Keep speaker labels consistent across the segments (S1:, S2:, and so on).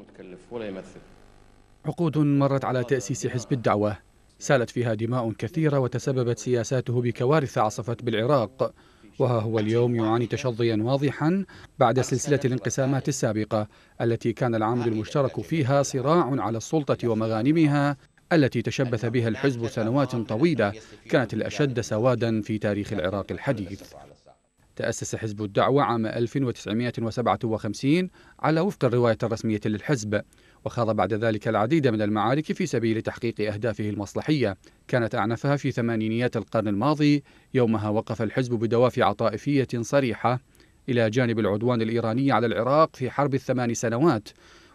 S1: متكلف ولا يمثل عقود مرت على تأسيس حزب الدعوة سالت فيها دماء كثيرة وتسببت سياساته بكوارث عصفت بالعراق وها هو اليوم يعاني تشظيا واضحا بعد سلسلة الانقسامات السابقة التي كان العامل المشترك فيها صراع على السلطة ومغانمها التي تشبث بها الحزب سنوات طويلة كانت الأشد سوادا في تاريخ العراق الحديث تأسس حزب الدعوة عام 1957 على وفق الرواية الرسمية للحزب وخاض بعد ذلك العديد من المعارك في سبيل تحقيق أهدافه المصلحية كانت أعنفها في ثمانينيات القرن الماضي يومها وقف الحزب بدوافع طائفية صريحة إلى جانب العدوان الإيراني على العراق في حرب الثمان سنوات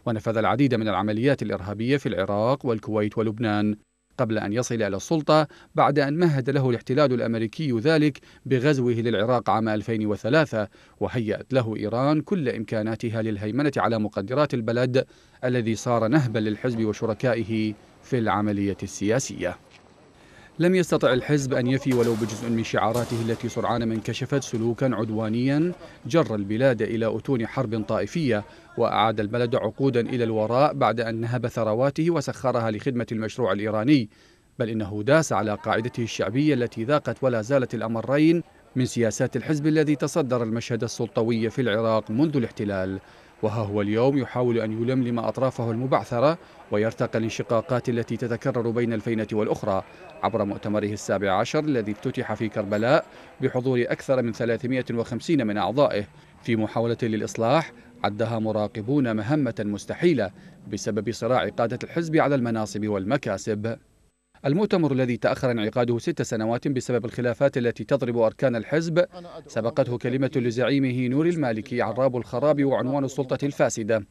S1: ونفذ العديد من العمليات الإرهابية في العراق والكويت ولبنان قبل أن يصل إلى السلطة بعد أن مهد له الاحتلال الأمريكي ذلك بغزوه للعراق عام 2003 وهيأت له إيران كل إمكاناتها للهيمنة على مقدرات البلد الذي صار نهبا للحزب وشركائه في العملية السياسية لم يستطع الحزب أن يفي ولو بجزء من شعاراته التي سرعان ما انكشفت سلوكا عدوانيا جر البلاد إلى أتون حرب طائفية وأعاد البلد عقودا إلى الوراء بعد أن نهب ثرواته وسخرها لخدمة المشروع الإيراني بل إنه داس على قاعدته الشعبية التي ذاقت ولا زالت الأمرين من سياسات الحزب الذي تصدر المشهد السلطوي في العراق منذ الاحتلال وها هو اليوم يحاول أن يلملم أطرافه المبعثرة ويرتقى الانشقاقات التي تتكرر بين الفينة والأخرى عبر مؤتمره السابع عشر الذي افتتح في كربلاء بحضور أكثر من 350 من أعضائه في محاولة للإصلاح عدها مراقبون مهمة مستحيلة بسبب صراع قادة الحزب على المناصب والمكاسب المؤتمر الذي تأخر انعقاده ست سنوات بسبب الخلافات التي تضرب أركان الحزب سبقته كلمة لزعيمه نور المالكي عراب الخراب وعنوان السلطة الفاسدة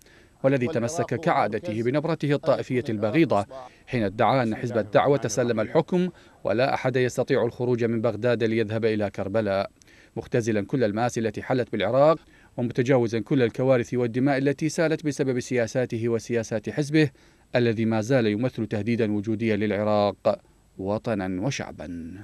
S1: والذي تمسك كعادته بنبرته الطائفية البغيضة حين ادعى أن حزب الدعوة تسلم الحكم ولا أحد يستطيع الخروج من بغداد ليذهب إلى كربلاء مختزلا كل المآسي التي حلت بالعراق ومتجاوزا كل الكوارث والدماء التي سالت بسبب سياساته وسياسات حزبه الذي ما زال يمثل تهديدا وجوديا للعراق وطنا وشعبا